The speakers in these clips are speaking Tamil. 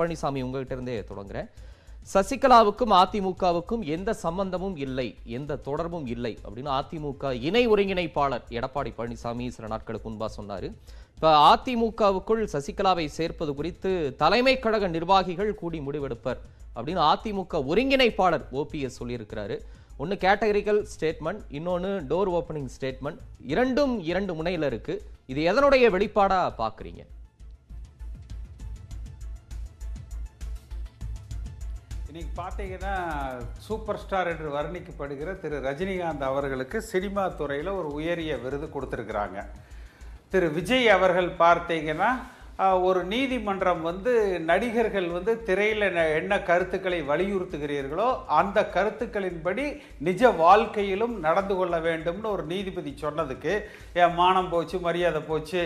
பழனிசாமி உங்ககிட்ட இருந்தே தொடங்குறேன் சசிகலாவுக்கும் அதிமுகவுக்கும் எந்த சம்பந்தமும் இல்லை எந்த தொடர்பும் இல்லை அப்படின்னு அதிமுக இணை ஒருங்கிணைப்பாளர் எடப்பாடி பழனிசாமி சில நாட்களுக்கு முன்பா சொன்னார் இப்போ அதிமுகவுக்குள் சசிகலாவை சேர்ப்பது குறித்து தலைமை கழக நிர்வாகிகள் கூடி முடிவெடுப்பர் அப்படின்னு அதிமுக ஒருங்கிணைப்பாளர் ஓபிஎஸ் சொல்லியிருக்கிறாரு ஒன்று கேட்டகரிக்கல் ஸ்டேட்மெண்ட் இன்னொன்று டோர் ஓப்பனிங் ஸ்டேட்மெண்ட் இரண்டும் இரண்டு முனையில் இருக்குது இது எதனுடைய வெளிப்பாடாக பார்க்குறீங்க இன்னைக்கு பார்த்தீங்கன்னா சூப்பர் ஸ்டார் என்று வர்ணிக்கப்படுகிற திரு ரஜினிகாந்த் அவர்களுக்கு சினிமா துறையில் ஒரு உயரிய விருது கொடுத்துருக்குறாங்க திரு விஜய் அவர்கள் பார்த்தீங்கன்னா ஒரு நீதிமன்றம் வந்து நடிகர்கள் வந்து திரையில் என்ன கருத்துக்களை வலியுறுத்துகிறீர்களோ அந்த கருத்துக்களின்படி நிஜ வாழ்க்கையிலும் நடந்து கொள்ள வேண்டும்னு ஒரு நீதிபதி சொன்னதுக்கு என் மானம் போச்சு மரியாதை போச்சு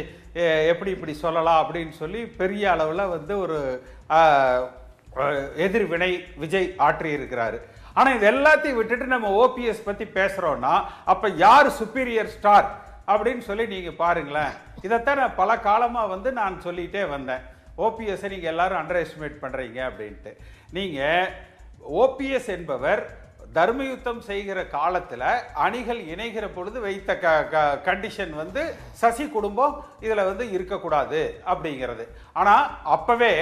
எப்படி இப்படி சொல்லலாம் அப்படின்னு சொல்லி பெரிய அளவில் வந்து ஒரு எதிர்வினை விஜய் ஆற்றி இருக்கிறாரு ஆனால் இது எல்லாத்தையும் விட்டுட்டு நம்ம ஓபிஎஸ் பற்றி பேசுகிறோன்னா அப்போ யார் சுப்பீரியர் ஸ்டார் அப்படின்னு சொல்லி நீங்கள் பாருங்களேன் இதைத்தான் நான் பல காலமாக வந்து நான் சொல்லிகிட்டே வந்தேன் ஓபிஎஸ் நீங்கள் எல்லாரும் அண்டர் எஸ்டிமேட் பண்ணுறீங்க அப்படின்ட்டு நீங்கள் ஓபிஎஸ் என்பவர் தர்மயுத்தம் செய்கிற காலத்தில் அணிகள் இணைகிற பொழுது வைத்த க க கண்டிஷன் வந்து சசி குடும்பம் இதில் வந்து இருக்கக்கூடாது அப்படிங்கிறது ஆனால் அப்போவே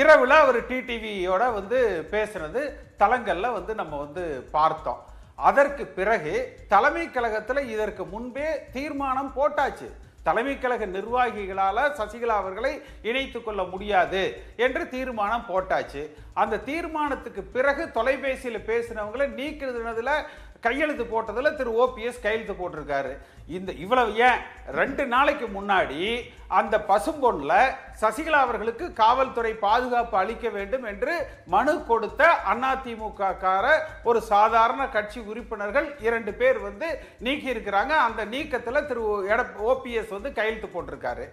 இரவில் அவர் டிடிவியோட வந்து பேசுனது தலங்களில் வந்து நம்ம வந்து பார்த்தோம் அதற்கு பிறகு தலைமை கழகத்தில் இதற்கு முன்பே தீர்மானம் போட்டாச்சு தலைமை கழக நிர்வாகிகளால் சசிகலா அவர்களை இணைத்து கொள்ள முடியாது என்று தீர்மானம் போட்டாச்சு அந்த தீர்மானத்துக்கு பிறகு தொலைபேசியில் பேசினவங்களை நீக்கிறதுனதுல கையெழுத்து போட்டதில் திரு ஓபிஎஸ் கையெழுத்து போட்டிருக்காரு இந்த இவ்வளவு ஏன் ரெண்டு நாளைக்கு முன்னாடி அந்த பசும்பொண்ணில் சசிகலா அவர்களுக்கு காவல்துறை பாதுகாப்பு அளிக்க வேண்டும் என்று மனு கொடுத்த அதிமுக கார ஒரு சாதாரண கட்சி உறுப்பினர்கள் இரண்டு பேர் வந்து நீக்கி இருக்கிறாங்க அந்த நீக்கத்தில் திரு எட ஓபிஎஸ் வந்து கையெழுத்து போட்டிருக்காரு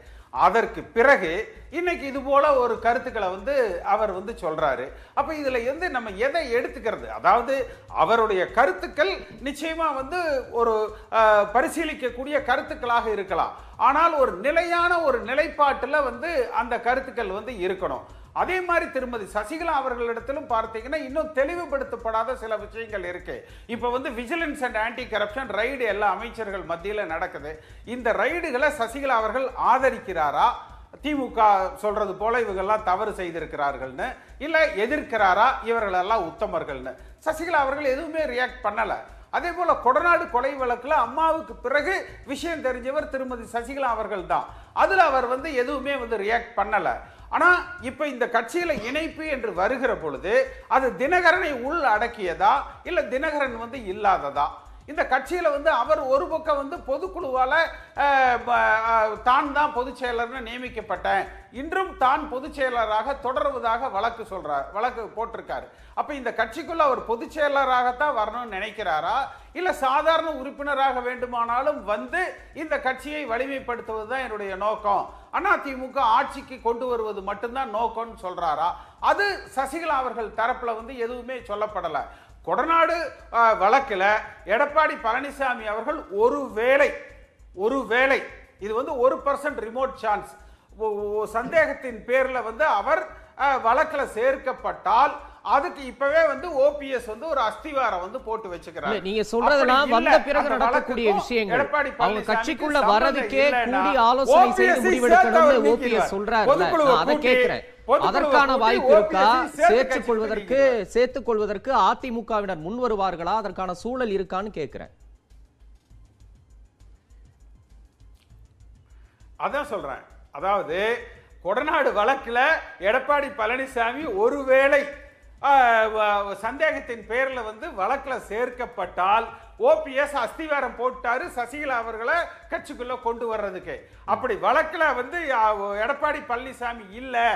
அதற்கு பிறகு இன்னைக்கு இது போல ஒரு கருத்துக்களை வந்து அவர் வந்து சொல்றாரு அப்ப இதுல இருந்து நம்ம எதை எடுத்துக்கிறது அதாவது அவருடைய கருத்துக்கள் நிச்சயமா வந்து ஒரு பரிசீலிக்கக்கூடிய கருத்துக்களாக இருக்கலாம் ஆனால் ஒரு நிலையான ஒரு நிலைப்பாட்டில் வந்து அந்த கருத்துக்கள் வந்து இருக்கணும் அதே மாதிரி திருமதி சசிகலா அவர்களிடத்திலும் பார்த்தீங்கன்னா இன்னும் தெளிவுபடுத்தப்படாத சில விஷயங்கள் இருக்கு இப்போ வந்து vigilance and anti corruption raid எல்லா அமைச்சர்கள் மத்தியில் நடக்குது இந்த ரைடுகளை சசிகலா அவர்கள் ஆதரிக்கிறாரா திமுக சொல்றது போல இவங்கெல்லாம் தவறு செய்திருக்கிறார்கள்னு இல்லை எதிர்க்கிறாரா இவர்களெல்லாம் உத்தமர்கள்னு சசிகலா அவர்கள் எதுவுமே ரியாக்ட் பண்ணலை அதே போல கொடநாடு கொலை வழக்கில் அம்மாவுக்கு பிறகு விஷயம் தெரிஞ்சவர் திருமதி சசிகலா அவர்கள் தான் அதில் அவர் வந்து எதுவுமே வந்து ரியாக்ட் பண்ணலை ஆனால் இப்போ இந்த கட்சியில் இணைப்பு என்று வருகிற பொழுது அது தினகரனை உள் அடக்கியதா இல்லை தினகரன் வந்து இல்லாததா இந்த கட்சியில் வந்து அவர் ஒரு பக்கம் வந்து பொதுக்குழுவால் தான் தான் பொதுச் செயலர்னு நியமிக்கப்பட்டேன் இன்றும் தான் பொதுச் செயலராக தொடர்வதாக வழக்கு சொல்கிறார் வழக்கு போட்டிருக்காரு அப்போ இந்த கட்சிக்குள்ளே அவர் பொதுச் செயலராகத்தான் வரணும்னு நினைக்கிறாரா இல்லை சாதாரண உறுப்பினராக வேண்டுமானாலும் வந்து இந்த கட்சியை வலிமைப்படுத்துவது தான் என்னுடைய நோக்கம் அதிமுக ஆட்சிக்கு கொண்டு வருவது மட்டும்தான் நோக்கம்னு சொல்கிறாரா அது சசிகலா அவர்கள் தரப்பில் வந்து எதுவுமே சொல்லப்படலை கொடநாடு வழக்கில் எடப்பாடி பழனிசாமி அவர்கள் ஒரு வேளை ஒரு வேளை இது வந்து ஒரு பர்சன்ட் ரிமோட் சான்ஸ் சந்தேகத்தின் பேரில் வந்து அவர் வழக்கில் சேர்க்கப்பட்டால் அதுக்கு இப்பவே வந்து ஓபிஎஸ் வந்து ஒரு அஸ்திவாரம் வந்து போட்டு வச்சுக்கிறாங்க நீங்க சொல்றதெல்லாம் வந்த பிறகு நடக்கக்கூடிய விஷயங்கள் அவங்க கட்சிக்குள்ள வரதுக்கே கூடி ஆலோசனை செய்து முடிவெடுக்கணும்னு ஓபிஎஸ் சொல்றாரு அதை கேட்கிறேன் அதற்கான வாய்ப்பு இருக்கா சேர்த்துக் கொள்வதற்கு சேர்த்துக் கொள்வதற்கு அதிமுகவினர் முன் வருவார்களா அதற்கான சூழல் இருக்கான்னு கேட்கிறேன் அதான் சொல்றேன் அதாவது கொடநாடு வழக்கில் எடப்பாடி பழனிசாமி ஒருவேளை சந்தேகத்தின் பேரில் வந்து வழக்கில் சேர்க்கப்பட்டால் ஓபிஎஸ் அஸ்திவாரம் போட்டாரு சசிகலா அவர்களை கட்சிக்குள்ளே கொண்டு வர்றதுக்கு அப்படி வழக்கில் வந்து எடப்பாடி பழனிசாமி இல்லை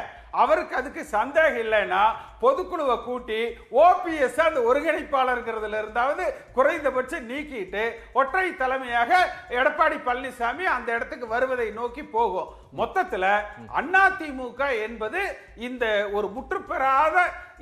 அவருக்கு அதுக்கு சந்தேகம் இல்லைன்னா பொதுக்குழுவை கூட்டி ஓபிஎஸ் அந்த ஒருங்கிணைப்பாளர்கிறதுல இருந்தாவது குறைந்தபட்சம் நீக்கிட்டு ஒற்றை தலைமையாக எடப்பாடி பழனிசாமி அந்த இடத்துக்கு வருவதை நோக்கி போகும் மொத்தத்தில் அதிமுக என்பது இந்த ஒரு முற்றுப்பெறாத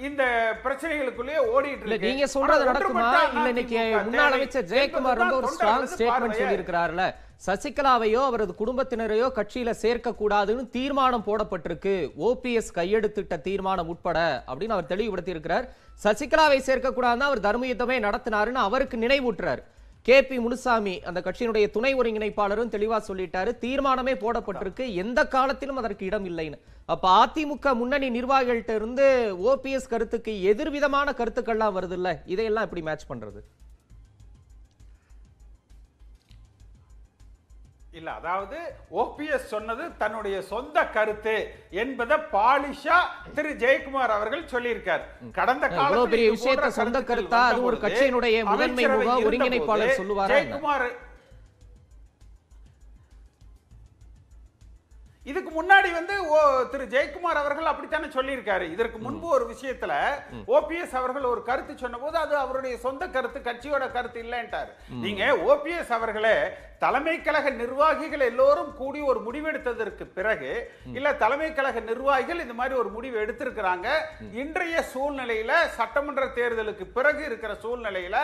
இந்த பிரச்சனைகளுக்குள்ளேயே ஓடிட்டு இருக்கு நீங்க சொல்றது நடக்குமா இல்ல இன்னைக்கு முன்னாள் அமைச்சர் ஜெயக்குமார் ரொம்ப ஒரு ஸ்ட்ராங் ஸ்டேட்மெண்ட் சொல்லி சசிகலாவையோ அவரது குடும்பத்தினரையோ கட்சியில சேர்க்கக்கூடாதுன்னு தீர்மானம் போடப்பட்டிருக்கு ஓபிஎஸ் கையெழுத்திட்ட தீர்மானம் உட்பட அப்படின்னு அவர் தெளிவுபடுத்தி இருக்கிறார் சசிகலாவை சேர்க்கக்கூடாதுன்னு அவர் தர்மயுத்தமே நடத்தினாருன்னு அவருக்கு நினைவூட்டுறார் கே பி முனுசாமி அந்த கட்சியினுடைய துணை ஒருங்கிணைப்பாளரும் தெளிவா சொல்லிட்டாரு தீர்மானமே போடப்பட்டிருக்கு எந்த காலத்திலும் அதற்கு இடம் இல்லைன்னு அப்ப அதிமுக முன்னணி நிர்வாகிகள்கிட்ட இருந்து ஓபிஎஸ் கருத்துக்கு எதிர்விதமான கருத்துக்கள்லாம் வருது இல்ல இதையெல்லாம் எப்படி மேட்ச் பண்றது இல்ல அதாவது ஓபிஎஸ் சொன்னது தன்னுடைய சொந்த கருத்து என்பதை பாலிஷா திரு ஜெயக்குமார் அவர்கள் சொல்லியிருக்கார் கடந்த காலத்தில் பெரிய சொந்த கருத்தா அது ஒரு கட்சியினுடைய முதன்மை ஒருங்கிணைப்பாளர் சொல்லுவார் ஜெயக்குமார் இதுக்கு முன்னாடி வந்து திரு ஜெயக்குமார் அவர்கள் அப்படித்தானே சொல்லியிருக்காரு இதற்கு முன்பு ஒரு விஷயத்துல ஓபிஎஸ் அவர்கள் ஒரு கருத்து சொன்ன போது அது அவருடைய சொந்த கருத்து கட்சியோட கருத்து இல்லைன்ட்டாரு நீங்க ஓபிஎஸ் அவர்களே தலைமை கழக நிர்வாகிகள் எல்லோரும் கூடி ஒரு எடுத்ததற்கு பிறகு இல்ல தலைமை கழக நிர்வாகிகள் இந்த மாதிரி ஒரு முடிவு எடுத்திருக்கிறாங்க இன்றைய சூழ்நிலையில சட்டமன்ற தேர்தலுக்கு பிறகு இருக்கிற சூழ்நிலையில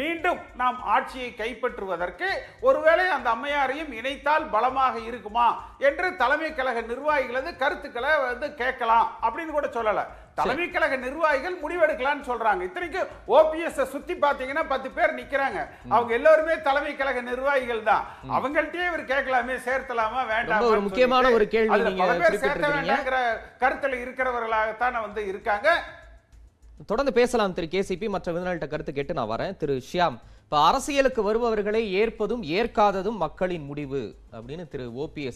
மீண்டும் நாம் ஆட்சியை கைப்பற்றுவதற்கு ஒருவேளை அந்த அம்மையாரையும் இணைத்தால் பலமாக இருக்குமா என்று தலைமை தலைமை கழக நிர்வாகிகள் வந்து கருத்துக்களை வந்து கேட்கலாம் அப்படின்னு கூட சொல்லலை தலைமை கழக நிர்வாகிகள் முடிவெடுக்கலாம்னு சொல்றாங்க இத்தனைக்கு ஓபிஎஸ் சுத்தி பாத்தீங்கன்னா பத்து பேர் நிக்கிறாங்க அவங்க எல்லாருமே தலைமை கழக நிர்வாகிகள் தான் அவங்கள்ட்டே இவர் கேட்கலாமே சேர்த்தலாமா வேண்டாம் ஒரு முக்கியமான ஒரு கேள்வி சேர்த்த வேண்டாங்கிற கருத்துல இருக்கிறவர்களாகத்தான் வந்து இருக்காங்க தொடர்ந்து பேசலாம் திரு கேசிபி மற்ற விருந்தினர்கிட்ட கருத்து கேட்டு நான் வரேன் திரு ஷியாம் இப்ப அரசியலுக்கு வருபவர்களை ஏற்பதும் ஏற்காததும் மக்களின் முடிவு அப்படின்னு திரு ஓபிஎஸ்